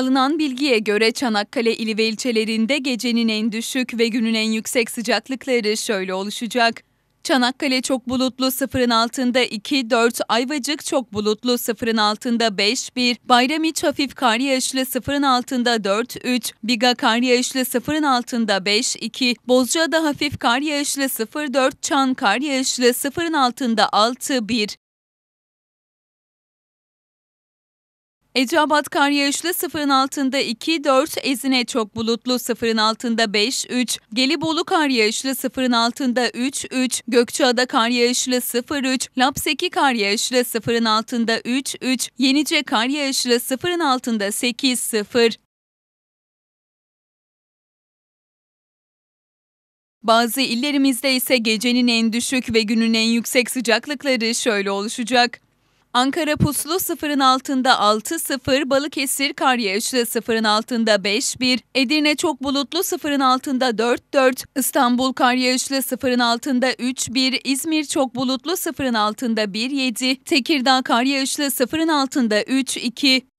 Alınan bilgiye göre Çanakkale ili ve ilçelerinde gecenin en düşük ve günün en yüksek sıcaklıkları şöyle oluşacak. Çanakkale çok bulutlu sıfırın altında 2-4, Ayvacık çok bulutlu sıfırın altında 5-1, Bayramiç hafif kar yağışlı sıfırın altında 4-3, Biga kar yağışlı sıfırın altında 5-2, Bozcaada hafif kar yağışlı 0-4, Çan kar yağışlı sıfırın altında 6-1. Eceabat kar yağışlı sıfırın altında 2-4, Ezine çok bulutlu sıfırın altında 5-3, Gelibolu kar yağışlı sıfırın altında 3-3, Gökçeada kar yağışlı 0-3, Lapseki kar yağışlı sıfırın altında 3-3, Yenice kar yağışlı sıfırın altında 8-0. Bazı illerimizde ise gecenin en düşük ve günün en yüksek sıcaklıkları şöyle oluşacak. Ankara Puslu sıfırın altında 6-0, Balıkesir Karyaşlı sıfırın altında 5-1, Edirne Çok Bulutlu sıfırın altında 4-4, İstanbul Karyaşlı sıfırın altında 3-1, İzmir Çok Bulutlu sıfırın altında 1-7, Tekirdağ Karyaşlı sıfırın altında 3-2,